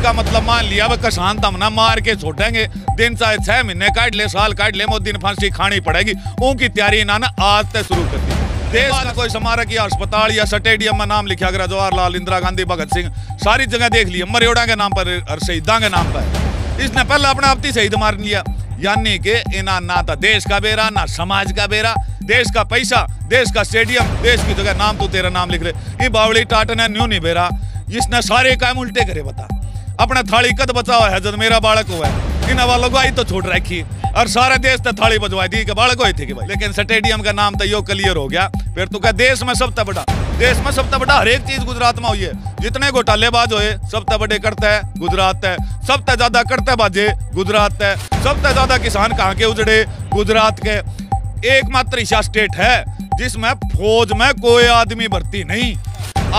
इसका मतलब मान लिया वह किसान तम तो ना मार के छोटेंगे दिन चाहे छह महीने काट ले साल काट ले मोदी ने फांसी खानी पड़ेगी उनकी तैयारी इन्होंने आज तक शुरू कर दी देश का कोई समारक या अस्पताल या स्टेडियम में नाम लिखा गया जवाहरलाल इंदिरा गांधी भगत सिंह सारी जगह देख लिया मरियोड़ा के नाम पर और शहीदा के नाम पर इसने पहले अपने आप ही शहीद मार लिया यानी कि इना ना तो देश का बेरा ना समाज का बेरा देश का पैसा देश का स्टेडियम देश की जगह नाम तो तेरा नाम लिख रहे ये बावली टाटन है न्यू नहीं बेरा इसने सारे काम उल्टे करे बता अपने थाली कद बचाओ है जब मेरा बालक हुआ है इन वालों को आई तो छोड़ रखी और सारे देश ने थाली बजवाई थी के बालक हुई थी भाई लेकिन स्टेडियम का नाम तो यो क्लियर हो गया फिर तू क्या देश में सबसे बड़ा देश में सबसे बड़ा हरेक चीज गुजरात में हुई है जितने घोटालेबाज हुए सबसे बड़े करते है गुजरात है सबसे ज्यादा करते बाजे गुजरात है सबसे ज्यादा किसान कहाँ के उजड़े गुजरात के एकमात्र ईशा स्टेट है जिसमें फौज में कोई आदमी भर्ती नहीं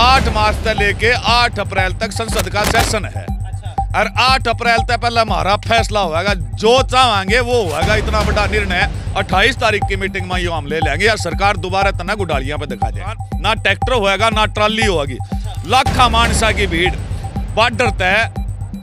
आठ मार्च से लेके आठ अप्रैल तक संसद का सेशन है और आठ अप्रैल तक पहले हमारा फैसला होगा जो चाहेंगे वो होगा इतना बड़ा निर्णय 28 तारीख की मीटिंग में ये हम ले लेंगे यार सरकार दोबारा तना गुडालिया पे दिखा दे ना ट्रैक्टर होएगा ना ट्राली होगी लाखा मानसा की भीड़ बॉर्डर तय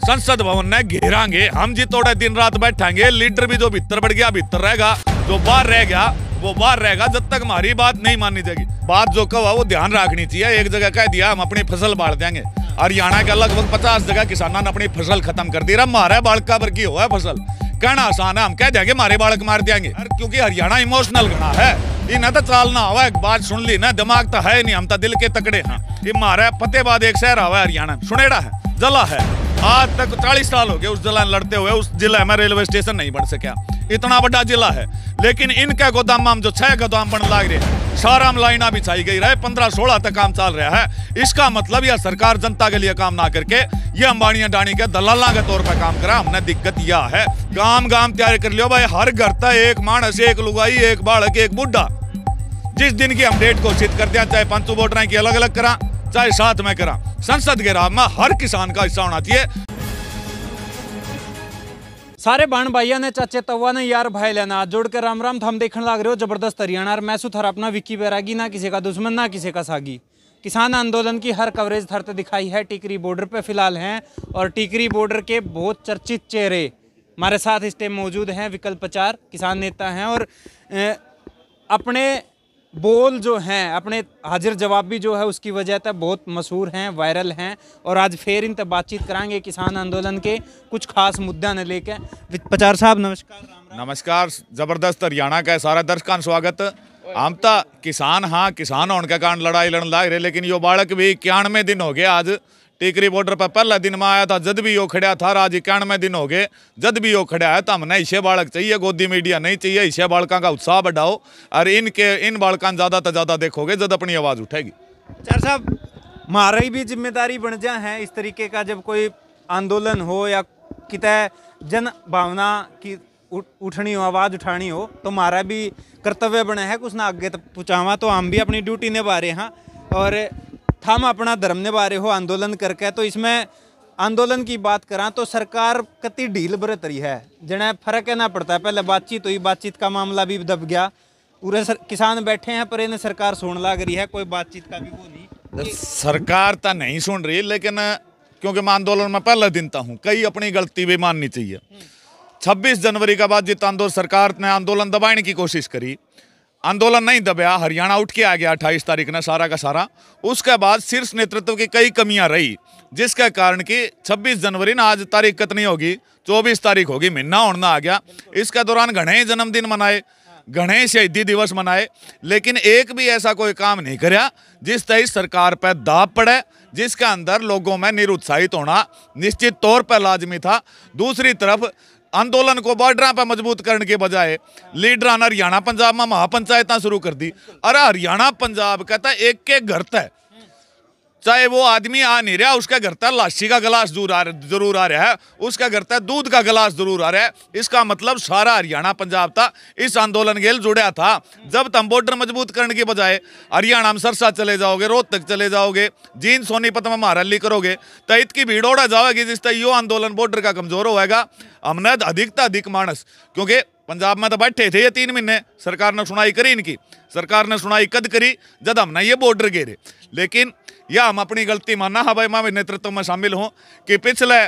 संसद भवन ने घेरांगे हम जी थोड़े दिन रात बैठेंगे लीडर भी जो भीतर बढ़ गया भीतर रहेगा जो बाहर रह गया वो बाहर रहेगा जब तक हमारी बात नहीं माननी जाएगी बात जो कहो वो ध्यान रखनी चाहिए एक जगह कह दिया हम अपनी फसल बाढ़ देंगे हरियाणा का लगभग पचास जगह किसानों ने अपनी फसल खत्म कर दी रहा मारा बालका वर्गी हो फसल कहना आसान है हम कह देंगे मारे बालक मार देंगे क्योंकि हरियाणा इमोशनल घना है इन्हें तो चालना हवा एक बात सुन ली ना दिमाग तो है नहीं हम तो दिल के तकड़े हैं ये मारे फतेहबाद एक शहर हवा हरियाणा सुनेड़ा है जला है आज तक चालीस साल हो गए उस जिला लड़ते हुए उस जिला में रेलवे स्टेशन नहीं बन सकया इतना बड़ा जिला है लेकिन इनके गोदाम में जो छह गोदाम बन लाग रहे हैं सारा में लाइना बिछाई गई रहे पंद्रह सोलह तक काम चल रहा है इसका मतलब यह सरकार जनता के लिए काम ना करके ये अंबाड़िया डाणी के दलाला के तौर पर काम करा हमने दिक्कत यह है गांव गांव तैयार कर लियो भाई हर घर तक एक मानस एक लुगाई एक बालक एक बुढ़ा जिस दिन की हम डेट घोषित कर दिया चाहे पंचू वोटर की अलग अलग करा चाहे साथ में करा संसद के राम में हर किसान का हिस्सा होना चाहिए सारे ਬਣ भाइया ने चाचे तवा ने यार भाई लेना जुड़ के राम राम थम देखने लग रहे हो जबरदस्त हरियाणा और मैं सुथर अपना विक्की बैरागी ना किसी का दुश्मन ना किसी का सागी किसान आंदोलन की हर कवरेज धरते दिखाई है टीकरी बॉर्डर पे फिलहाल हैं और टीकरी बॉर्डर के बहुत चर्चित चेहरे हमारे साथ इस टाइम मौजूद हैं विकल्प प्रचार किसान नेता हैं और अपने बोल जो हैं अपने हाजिर जवाबी जो है उसकी वजह तक बहुत मशहूर हैं वायरल हैं और आज फिर इन तक बातचीत कराएंगे किसान आंदोलन के कुछ खास मुद्दा ने लेकर पचार साहब नमस्कार नमस्कार ज़बरदस्त हरियाणा का सारा दर्शकान स्वागत हम तो किसान हाँ किसान होने के कारण लड़ाई लड़न लाग रहे लेकिन यो बालक भी इक्यानवे दिन हो गया आज टीकरी बॉर्डर पर पहला दिन में आया था जद भी यो खड़ा था आज इक्यानवे दिन हो गए जद भी यो खड़ा है तो हमने ऐसे बालक चाहिए गोदी मीडिया नहीं चाहिए ऐसे बालकों का उत्साह बढ़ाओ और इनके इन बालकान ज़्यादा से ज़्यादा देखोगे जब अपनी आवाज़ उठेगी चार साहब हमारी भी जिम्मेदारी बन जा है इस तरीके का जब कोई आंदोलन हो या कित जन भावना की उठनी हो आवाज़ उठानी हो तो हमारा भी कर्तव्य बना है कुछ ना आगे तक पहुँचावा तो हम भी अपनी ड्यूटी निभा रहे हैं और थम अपना धर्म निभा रहे हो आंदोलन करके तो इसमें आंदोलन की बात करा तो सरकार कति ढील बरत रही है जिन्हें फर्क है ना पड़ता है पहले बातचीत हुई बातचीत का मामला भी दब गया पूरे किसान बैठे हैं पर इन्हें सरकार सुन लाग रही है कोई बातचीत का भी वो नहीं सरकार तो नहीं सुन रही लेकिन क्योंकि मैं आंदोलन में पहला दिन था तो हूँ कई अपनी गलती भी माननी चाहिए 26 हम्म। जनवरी का बाद जित आंदोलन सरकार ने आंदोलन दबाने की कोशिश करी आंदोलन नहीं दबाया हरियाणा उठ के आ गया अट्ठाईस तारीख ने सारा का सारा उसके बाद शीर्ष नेतृत्व की कई कमियां रही जिसके कारण कि 26 जनवरी ना आज तारीख कितनी होगी 24 तारीख होगी महीना होना आ गया इसके दौरान घने जन्मदिन मनाए घने शहीदी दिवस मनाए लेकिन एक भी ऐसा कोई काम नहीं कराया जिस तरह सरकार पर दाब पड़े जिसके अंदर लोगों में निरुत्साहित होना निश्चित तौर पर लाजमी था दूसरी तरफ आंदोलन को बॉर्डर पर मजबूत करने के बजाय लीडर ने हरियाणा पंजाब में महापंचायत शुरू कर दी अरे हरियाणा पंजाब कहता एक के घर है चाहे वो आदमी आ नहीं रहा उसका घर तक लाशी का गिलास जरूर आ जरूर आ रहा है उसका घर तक दूध का गिलास जरूर आ रहा है इसका मतलब सारा हरियाणा पंजाब था इस आंदोलन के लिए जुड़ा था जब तुम बॉर्डर मजबूत करने के बजाय हरियाणा में सरसा चले जाओगे रोहतक चले जाओगे जींद सोनीपत में महारली करोगे तो इतकी भीड़ ओढ़ा जाओगी जिस तरह यो आंदोलन बॉर्डर का कमजोर होगा हमने तो अधिकता अधिक मानस क्योंकि पंजाब में तो बैठे थे ये तीन महीने सरकार ने सुनाई करी इनकी सरकार ने सुनाई कद करी जब हमने ये बॉर्डर घेरे लेकिन या हम अपनी गलती माना हवाईमा हाँ में नेतृत्व में शामिल हों कि पिछले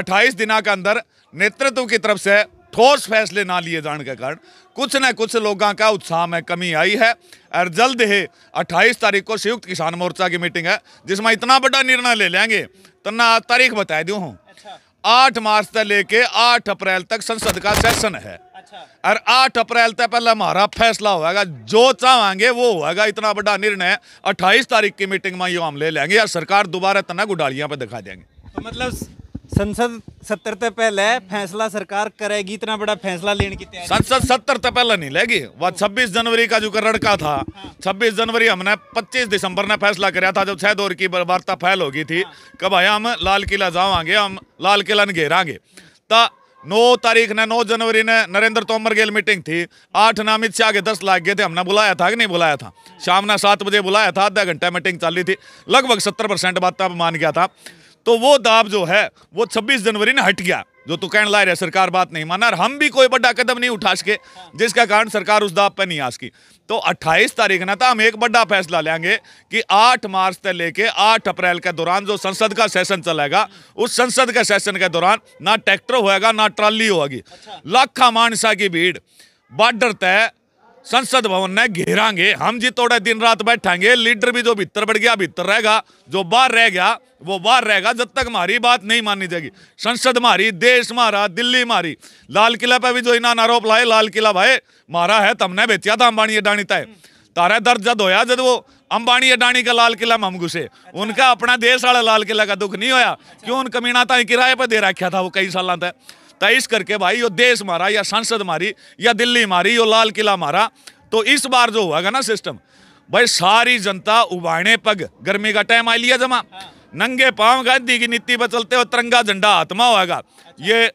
28 दिना के अंदर नेतृत्व की तरफ से ठोस फैसले ना लिए जाने के कारण कुछ न कुछ लोगों का उत्साह में कमी आई है और जल्द ही अट्ठाईस तारीख को संयुक्त किसान मोर्चा की मीटिंग है जिसमें इतना बड़ा निर्णय ले लेंगे तो ना तारीख बता दूँ हूँ अच्छा। आठ मार्च से लेके आठ अप्रैल तक संसद का सेशन है अच्छा। और आठ अप्रैल तक पहले हमारा फैसला होगा जो चाहेंगे वो होगा इतना बड़ा निर्णय अट्ठाईस तारीख की मीटिंग में ये हम ले लेंगे या सरकार दोबारा तना गुडालियाँ पर दिखा देंगे तो मतलब संसद सत्तर से पहले फैसला सरकार करेगी इतना बड़ा फैसला लेने की संसद सत्तर से पहले नहीं लेगी वह छब्बीस जनवरी का जो रड़का था हाँ। छब्बीस जनवरी हमने पच्चीस दिसंबर ने फैसला कराया था जब छह दौर की वार्ता फैल होगी थी हाँ। कब भाई हम लाल किला जावांगे हम लाल किला घेरांगे तो नौ तारीख ने नौ जनवरी ने नरेंद्र तोमर गेल मीटिंग थी आठ ने अमित शाह के दस लाख गए थे हमने बुलाया था कि नहीं बुलाया था शाम ने सात बजे बुलाया था आधा घंटा मीटिंग चल रही थी लगभग सत्तर परसेंट बात तो मान गया था तो वो दाब जो है वो छब्बीस जनवरी ने हट गया जो तू कह लाए रहे सरकार बात नहीं माना हम भी कोई बड़ा कदम नहीं उठा सके जिसका कारण सरकार उस दाब पर नहीं आ सकी तो 28 तारीख ना था हम एक बड़ा फैसला लेंगे कि 8 मार्च तक लेके 8 अप्रैल के दौरान जो संसद का सेशन चलेगा उस संसद के सेशन के दौरान ना ट्रैक्टर होएगा ना ट्राली होगी अच्छा। लाखा मानसा की भीड़ बॉर्डर तय संसद भवन ने घेरांगे हम जितोड़े दिन रात बैठेंगे लीडर भी जो भीतर बढ़ गया भीतर रहेगा जो बाहर रह गया वो बाहर रहेगा जब तक हमारी बात नहीं मानी जाएगी संसद मारी देश मारा दिल्ली मारी लाल किला पे भी जो इन्होंने आरोप लाए लाल किला भाई मारा है तमने बेचिया था अंबानी अडानी तय तारा दर्द जद होया जब वो अंबानी अडानी का लाल किला में हम घुसे उनका अपना देश वाला लाल किला का दुख नहीं होया क्यों उन कमीना ताई किराए पर दे रखा था वो कई साल तक तो इस करके भाई यो देश मारा या संसद मारी या दिल्ली मारी यो लाल किला मारा तो इस बार जो हुआ ना सिस्टम भाई सारी जनता उबाने पग गर्मी का टाइम आ लिया जमा नंगे पाँव गांधी की नीति बचलते चलते हो तिरंगा झंडा आत्मा होगा ये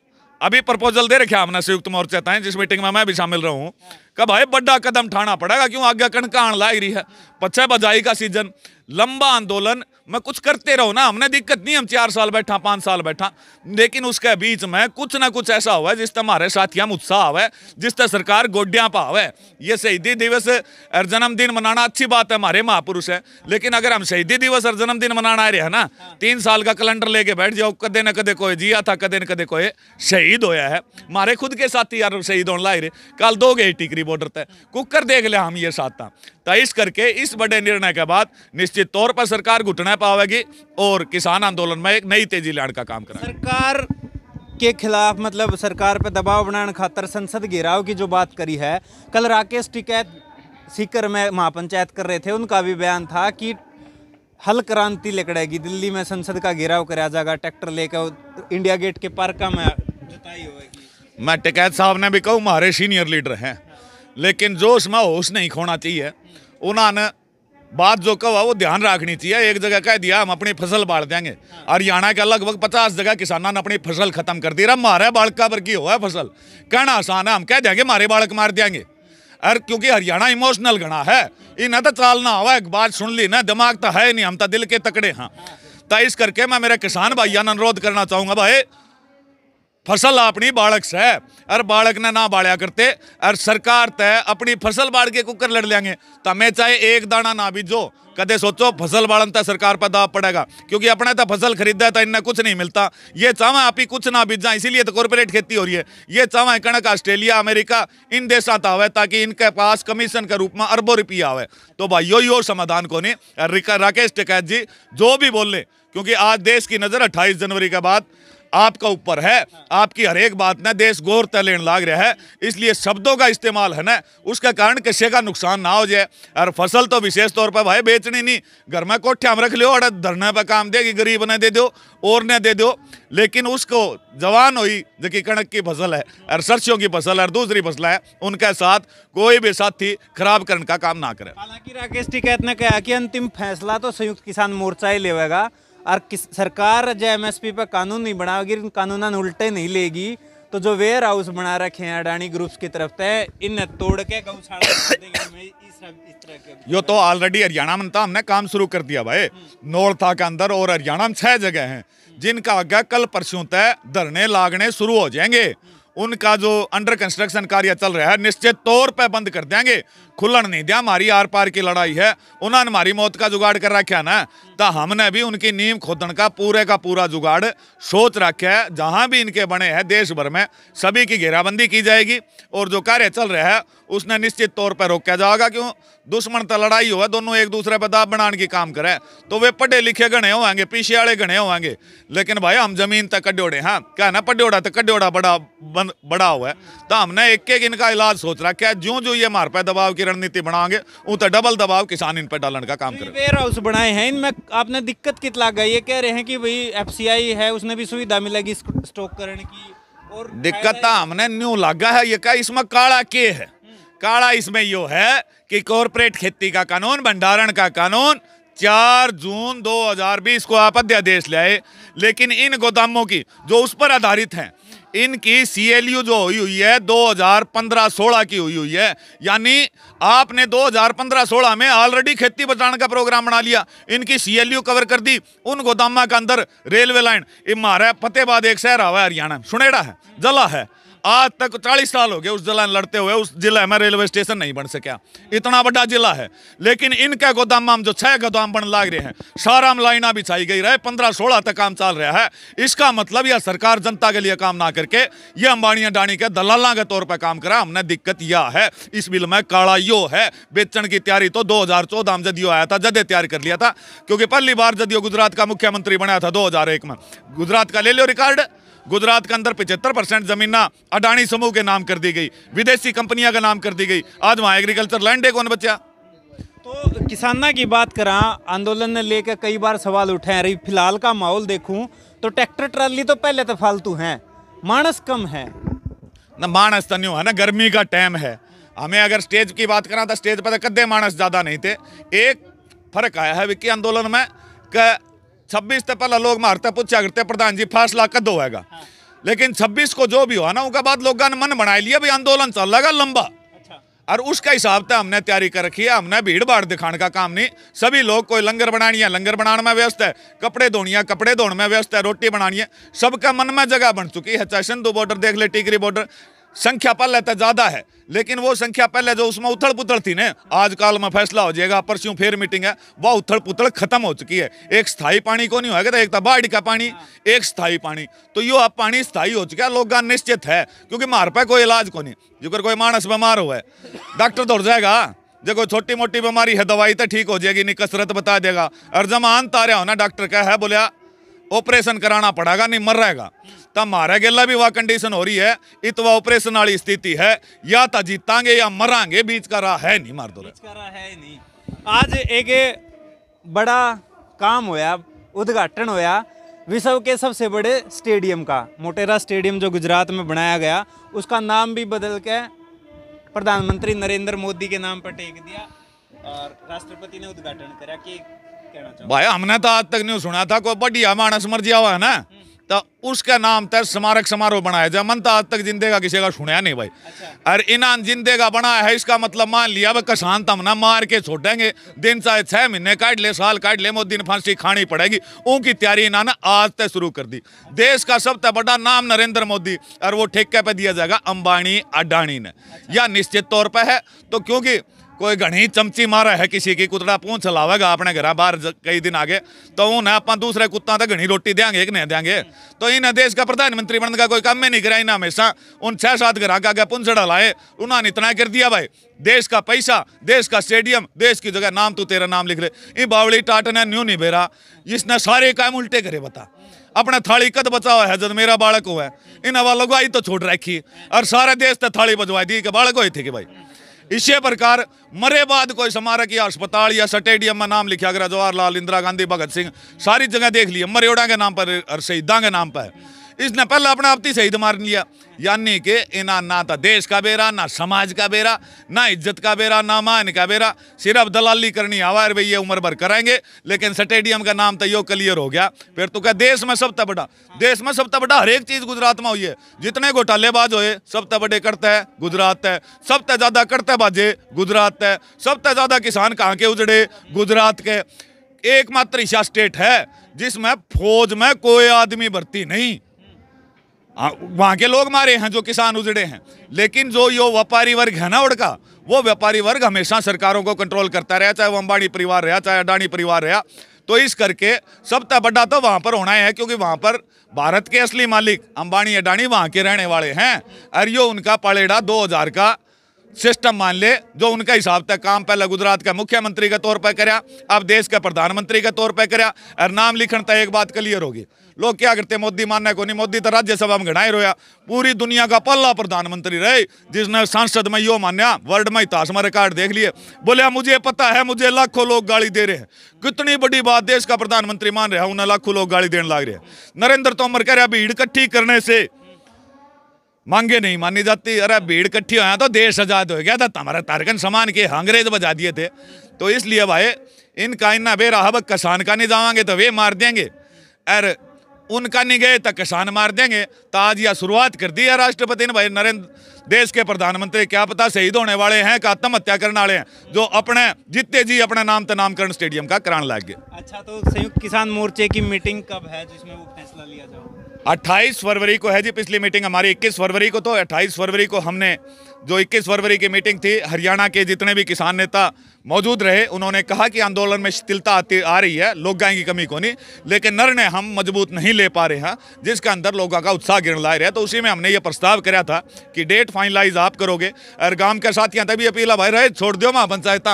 अभी प्रपोजल दे रखे हमने संयुक्त मोर्चा ताएं जिस मीटिंग में मैं भी शामिल रहा हूँ कहा भाई बड़ा कदम ठाना पड़ेगा क्यों आगे कणक आन लाग रही है पच्छा बजाई का सीजन लंबा आंदोलन में कुछ करते रहो ना हमने दिक्कत नहीं हम चार साल बैठा पाँच साल बैठा लेकिन उसके बीच में कुछ ना कुछ ऐसा हुआ तरह हमारे साथियाँ उत्साह आवे तरह सरकार गोड्या पावे ये शहीदी दिवस और जन्मदिन मनाना अच्छी बात है हमारे महापुरुष है लेकिन अगर हम शहीदी दिवस और जन्मदिन मनाना आ रहे हैं ना तीन साल का कैलेंडर लेके बैठ जाओ कदे ना कदे कोई जिया था कदे न कदे कोई शहीद होया है हमारे खुद के साथी यार शहीद होने लाए रहे कल दो गए टिकरी बॉर्डर तय कुकर देख लिया हम ये साथ तो इस करके इस बड़े निर्णय के बाद निश्चित तौर पर सरकार घुटना पावेगी और किसान आंदोलन में एक नई तेजी लाने का काम करेगी सरकार के खिलाफ मतलब सरकार पर दबाव बनाने खातर संसद घेराव की जो बात करी है कल राकेश टिकैत सीकर में महापंचायत कर रहे थे उनका भी बयान था कि हल क्रांति लकड़ेगी दिल्ली में संसद का घेराव कराया जाएगा ट्रैक्टर लेकर इंडिया गेट के पार्क का मैं जुताई होगी मैं टिकैत साहब ने भी कहूँ हमारे सीनियर लीडर हैं लेकिन जोश में होश नहीं खोना चाहिए उन्होंने बात जो कहा वो ध्यान रखनी चाहिए एक जगह कह दिया हम अपनी फसल बाढ़ देंगे हरियाणा के लगभग पचास जगह किसानों ने अपनी फसल खत्म कर दी रहा मारे बालक का पर की फसल कहना आसान है हम कह देंगे मारे बालक मार देंगे अरे क्योंकि हरियाणा इमोशनल गणा है इन्हें तो चालना हुआ एक बात सुन ली ना दिमाग तो है नहीं हम तो दिल के तकड़े हाँ तो इस करके मैं मेरे किसान भाइयों अनुरोध करना चाहूँगा भाई फसल अपनी बाड़क से अरे बाड़क ने ना बाड़िया करते अर सरकार तय अपनी फसल बाड़ के कुकर लड़ लेंगे तो हमें चाहे एक दाना ना बीजो कदे सोचो फसल बाड़न तो सरकार पर दाब पड़ेगा क्योंकि अपने तो फसल खरीदा तो इन्हें कुछ नहीं मिलता ये चाहवा आप ही कुछ ना बीजा इसीलिए तो कॉरपोरेट खेती हो रही है ये चाहवा कणक ऑस्ट्रेलिया अमेरिका इन देशों आवे ताकि इनके पास कमीशन के रूप में अरबों रुपया आवे तो भाई यो समाधान को नहीं राकेश टिकैत जी जो भी बोल ले क्योंकि आज देश की नज़र अट्ठाईस जनवरी के बाद आपका ऊपर है आपकी हर एक बात ना देश गौर तलेन लाग रहा है इसलिए शब्दों का इस्तेमाल है ना उसका कारण किसी का नुकसान ना हो जाए और फसल तो विशेष तौर पर भाई बेचनी नहीं घर में कोठ्या में रख लियो और धरने पर काम देगी गरीब ने दे दो और ने दे दो लेकिन उसको जवान हुई जो कणक की फसल है और सरसों की फसल और दूसरी फसल है उनके साथ कोई भी साथी खराब करने का काम ना करे हालांकि राकेश टिकैत ने कहा कि अंतिम फैसला तो संयुक्त किसान मोर्चा ही लेगा और किस सरकार जो एम एस पी पर कानून नहीं बनाओगी इन कानून उल्टे नहीं लेगी तो जो वेयर हाउस बना रखे हैं अडानी ग्रुप्स की तरफ से इन तोड़ के यो तो ऑलरेडी हरियाणा में तो हमने काम शुरू कर दिया भाई हम्म। नोरथा के अंदर और हरियाणा में छह जगह हैं हम्म। जिनका आगे कल परसों तय धरने लागने शुरू हो जाएंगे हम्म। उनका जो अंडर कंस्ट्रक्शन कार्य चल रहा है निश्चित तौर पर बंद कर देंगे खुलन नहीं दिया हमारी आर पार की लड़ाई है उन्होंने हमारी मौत का जुगाड़ कर रखा ना तो हमने भी उनकी नीम खोदन का पूरे का पूरा जुगाड़ सोच रखा है जहाँ भी इनके बने हैं देश भर में सभी की घेराबंदी की जाएगी और जो कार्य चल रहा है उसने निश्चित तौर पर रोका जाएगा क्यों दुश्मन तो लड़ाई हुआ दोनों एक दूसरे पर दाब बनाने की काम करे तो वे पढ़े लिखे गणे होंगे पीछे वाले गणे होंगे लेकिन भाई हम जमीन तक कड्योड़े हाँ क्या ना पड्योड़ा तो कड्योड़ा बड़ा बड़ा हुआ है तो हमने एक एक इनका इलाज सोच रखा है ज्यों जो ये मार पे दबाव की रणनीति ਬਣਾਵਾਂਗੇ ਉਹ तो डबल दबाव किसान इन पर डालने का काम करें वेयर हाउस बनाए हैं इनमें आपने दिक्कत कितना गई ये कह रहे हैं कि भाई एफसीआई है उसने भी सुविधा मिलेगी स्टॉक करने की और दिक्कत तो हमने न्यू लागा है ये क्या इसमें काड़ा के है काड़ा इसमें यो है कि कॉरपोरेट खेती का कानून भंडारण का कानून चार जून 2020 को आप अध्यादेश लाए लेकिन इन गोदामों की जो उस पर आधारित हैं इनकी यू जो हुई हुई है 2015-16 की हुई हुई है यानी आपने 2015-16 में ऑलरेडी खेती बचाने का प्रोग्राम बना लिया इनकी यू कवर कर दी उन गोदामा के अंदर रेलवे लाइन है फतेहबाद एक शहर आवा हरियाणा सुनेड़ा है जला है आज तक चालीस साल हो गए उस जिला लड़ते हुए उस जिले में रेलवे स्टेशन नहीं बन सकया इतना बड़ा जिला है लेकिन इनके गोदाम में जो छह गोदाम बन लाग रहे हैं सारा लाइना लाइना बिछाई गई रहे पंद्रह सोलह तक काम चल रहा है इसका मतलब यह सरकार जनता के लिए काम ना करके ये अंबानिया डाणी के दलाला के तौर पर काम करा हमने दिक्कत यह है इस बिल में काड़ा यो है बेचण की तैयारी तो दो हजार चौदह में जदयू आया था जदे तैयार कर लिया था क्योंकि पहली बार जदयू गुजरात का मुख्यमंत्री बनाया था दो हजार एक में गुजरात का ले लो रिकॉर्ड गुजरात के अंदर पिछहत्तर परसेंट जमीन अडानी समूह के नाम कर दी गई विदेशी कंपनियां का नाम कर दी गई आज वहाँ एग्रीकल्चर लैंड है कौन बचा तो किसाना की बात करा आंदोलन ने लेकर कई बार सवाल उठे हैं फिलहाल का माहौल देखूँ तो ट्रैक्टर ट्राली तो पहले तो फालतू हैं मानस कम है ना मानस तो नहीं है ना गर्मी का टाइम है हमें अगर स्टेज की बात करा तो स्टेज पर तो कदे मानस ज़्यादा नहीं थे एक फर्क आया है विक्की आंदोलन में छब्बीस से पहले लोग मारते पूछा करते प्रधान जी फैसला कद होएगा हाँ। लेकिन छब्बीस को जो भी हुआ ना उनका बाद लोगों ने मन बना लिया भी आंदोलन चल रहा लंबा अच्छा। और उसका हिसाब से हमने तैयारी कर रखी है हमने भीड़ भाड़ दिखाने का काम नहीं सभी लोग कोई लंगर बनानी है लंगर बनाने में व्यस्त है कपड़े धोनी है कपड़े धोने में व्यस्त है रोटी बनानी है सबका मन में जगह बन चुकी है चाहे अच्छा, सिंधु बॉर्डर देख ले टिकरी बॉर्डर संख्या पहले तो ज़्यादा है लेकिन वो संख्या पहले जो उसमें उथल पुथल थी ना आज काल में फैसला हो जाएगा परसों फिर मीटिंग है वह उथल पुथल खत्म हो चुकी है एक स्थायी पानी को नहीं होगा एक तो बाढ़ का पानी हाँ। एक स्थायी पानी तो यो अब पानी स्थायी हो चुका है लोग निश्चित है क्योंकि मार पे कोई इलाज को नहीं जो कोई मानस बीमार हुआ है डॉक्टर दौड़ तो जाएगा जो कोई छोटी मोटी बीमारी है दवाई तो ठीक हो जाएगी नहीं कसरत बता देगा और जब आन हो होना डॉक्टर क्या है बोलिया ऑपरेशन कराना पड़ेगा नहीं मर रहेगा ਤਾਂ ਮਾਰੇ ਗੱਲਾ ਵੀ ਵਾ ਕੰਡੀਸ਼ਨ ਹੋ ਰਹੀ ਹੈ ਇਤਵਾ ਆਪਰੇਸ਼ਨ ਵਾਲੀ ਸਥਿਤੀ ਹੈ ਜਾਂ ਤਾਂ ਜੀਤਾਂਗੇ ਜਾਂ ਮਰਾਂਗੇ बीच का राह है नहीं मर दो बीच का राह है नहीं आज एक बड़ा काम होया उद्घाटन होया विश्व के सबसे बड़े स्टेडियम का मोटेरा स्टेडियम जो गुजरात में बनाया गया उसका नाम भी बदल के प्रधानमंत्री नरेंद्र मोदी के नाम पर टेक दिया और राष्ट्रपति ने उद्घाटन करा कि कहना भाई हमने तो आज तक नहीं सुना था कोई बढ़िया मानस मर जिया है ना तो उसका नाम तर स्मारक समारोह बनाया जाए मनता आज तक जिंदे का किसी का सुनया नहीं भाई अच्छा। अरे इनाम जिंदे का बनाया है इसका मतलब मान लिया वह किसान तम ना मार के छोटेंगे दिन चाहे छः महीने काट ले साल काट ले मो दिन फांसी खानी पड़ेगी उनकी तैयारी इन्होंने आज तक शुरू कर दी देश का सबसे बड़ा नाम नरेंद्र मोदी और वो ठेके पर दिया जाएगा अंबानी अडानी ने अच्छा। यह निश्चित तौर पर है तो क्योंकि कोई घनी चमची मारा है किसी की कुतरा पूछ लावेगा अपने घर बाहर कई दिन आगे तो उन्हें अपना दूसरे कुत्ता तो घनी रोटी देंगे एक नहीं देंगे तो इन देश का प्रधानमंत्री बनने का कोई काम में नहीं करा इन्हें हमेशा उन छह सात का आगे पुंसड़ा लाए उन्होंने इतना कर दिया भाई देश का पैसा देश का स्टेडियम देश की जगह नाम तू तेरा नाम लिख ले ये बावली टाट ने न्यू नहीं बेरा इसने सारे काम उल्टे करे बता अपने थाली कद बचाओ है जब मेरा बालक हुआ है वालों को लगवाई तो छोड़ रखी और सारे देश तो थाली बजवाई दी कि बालक हुई थी कि भाई इसी प्रकार मरे बाद कोई स्मारक या अस्पताल या स्टेडियम में नाम लिखा गया जवाहरलाल इंदिरा गांधी भगत सिंह सारी जगह देख लिया मरेड़ा के नाम पर शहीदा के नाम पर इसने पहले अपने आप ही शहीद मार लिया यानी कि इना ना तो देश का बेरा ना समाज का बेरा ना इज्जत का बेरा ना मान का बेरा सिर्फ दलाली करनी आवार भाई उम्र भर कराएंगे लेकिन स्टेडियम का नाम तो यो क्लियर हो गया फिर तो क्या देश में सबसे बड़ा देश में सबसे बड़ा हर एक चीज़ गुजरात में हुई है जितने घोटालेबाज हुए सबसे बड़े करते है गुजरात है सबसे ज़्यादा करते बाजे गुजरात है सबसे ज़्यादा किसान कहाँ के उजड़े गुजरात के एकमात्र ऐसा स्टेट है जिसमें फौज में कोई आदमी भर्ती नहीं वहाँ के लोग मारे हैं जो किसान उजड़े हैं लेकिन जो यो व्यापारी वर्ग है ना उड़का वो व्यापारी वर्ग हमेशा सरकारों को कंट्रोल करता रहा चाहे वो अंबानी परिवार रहा चाहे अडानी परिवार रहा तो इस करके सब तक बड़ा तो वहाँ पर होना है क्योंकि वहाँ पर भारत के असली मालिक अंबानी अडानी वहाँ के रहने वाले हैं और यो उनका पलेड़ा दो हज़ार का सिस्टम मान ले जो उनका हिसाब तक काम पहले गुजरात का मुख्यमंत्री के तौर पर कराया अब देश के प्रधानमंत्री के तौर पर कराया और नाम लिखण तक एक बात क्लियर होगी लोग क्या करते मोदी मानना को नहीं मोदी तो राज्यसभा में घना ही रोया पूरी दुनिया का पल्ला प्रधानमंत्री रहे जिसने सांसद में यो मान्या वर्ल्ड में इतिहास में रिकॉर्ड देख लिए बोले हाँ, मुझे पता है मुझे लाखों लोग गाली दे रहे हैं कितनी बड़ी बात देश का प्रधानमंत्री मान रहे हैं उन्हें लाखों लोग गाली देने लग रहे हैं नरेंद्र तोमर कह रहे भीड़ इकट्ठी करने से मांगे नहीं मानी जाती अरे भीड़ इकट्ठी होया तो देश आजाद हो गया था तो तुम्हारा तारकन समान के अंग्रेज बजा दिए थे तो इसलिए भाई इनका इन्ना बेरा हबक किसान का नहीं जावांगे तो वे मार देंगे अरे उनका निगह तक किसान मार देंगे तो आज यह शुरुआत कर दी है राष्ट्रपति ने भाई नरेंद्र देश के प्रधानमंत्री क्या पता शहीद होने वाले हैं का आत्महत्या करने वाले हैं जो अपने जितने जी अपने नाम नामकरण स्टेडियम का करान लग गए अच्छा तो संयुक्त किसान मोर्चे की मीटिंग कब है जिसमें वो फैसला लिया जाओ 28 फरवरी को है जी पिछली मीटिंग हमारी 21 फरवरी को तो 28 फरवरी को हमने जो 21 फरवरी की मीटिंग थी हरियाणा के जितने भी किसान नेता मौजूद रहे उन्होंने कहा कि आंदोलन में शिथिलता आती आ रही है गाय की कमी को नहीं लेकिन निर्णय हम मजबूत नहीं ले पा रहे हैं जिसके अंदर लोगों का उत्साह गिर ला रहा है तो उसी में हमने ये प्रस्ताव कराया था कि डेट फाइनलाइज आप करोगे गांव के साथ यहाँ तभी अपील भाई रहे छोड़ दो वहाँ पंचायत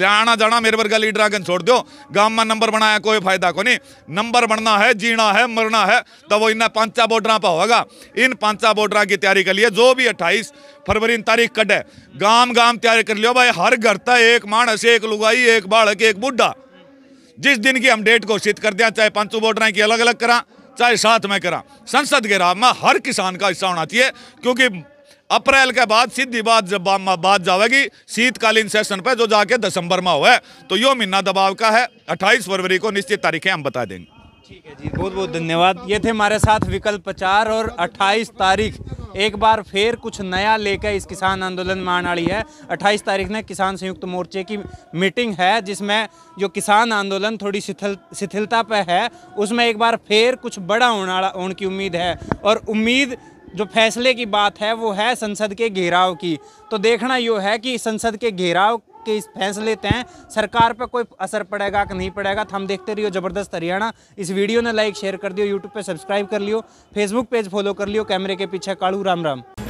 लियाना जाना मेरे वर्ग लीडर आगे छोड़ दो गांव में नंबर बनाया कोई फायदा को नहीं नंबर बनना है जीना है मरना है तो वो इन पांचा बॉर्डर पर होगा इन पांचा बॉर्डर की तैयारी के लिए जो भी अट्ठाईस फरवरी तारीख कटे गाँव गाँव तैयारी कर लियो भाई हर घर तक एक माणस एक लुगाई एक बाढ़ एक बुढ़ा जिस दिन की हम डेट घोषित कर दिया चाहे पांचों बॉर्डर की अलग अलग करा चाहे साथ में करा संसद के राम में हर किसान का हिस्सा होना चाहिए क्योंकि अप्रैल के बाद सीधी बात जब बात जाएगी शीतकालीन सेशन पर जो जाके दिसंबर में हुआ है तो यो महीना दबाव का है अट्ठाईस फरवरी को निश्चित तारीखें हम बता देंगे ठीक है जी बहुत बहुत धन्यवाद ये थे हमारे साथ विकल्प प्रचार और 28 तारीख एक बार फिर कुछ नया लेकर इस किसान आंदोलन में आने है 28 तारीख ने किसान संयुक्त मोर्चे की मीटिंग है जिसमें जो किसान आंदोलन थोड़ी शिथिल शिथिलता पर है उसमें एक बार फिर कुछ बड़ा होना होने की उम्मीद है और उम्मीद जो फैसले की बात है वो है संसद के घेराव की तो देखना यो है कि संसद के घेराव के इस फैसले तय सरकार पर कोई असर पड़ेगा कि नहीं पड़ेगा तो हम देखते रहियो जबरदस्त हरियाणा इस वीडियो ने लाइक शेयर कर दियो यूट्यूब पे सब्सक्राइब कर लियो फेसबुक पेज फॉलो कर लियो कैमरे के पीछे काड़ू राम राम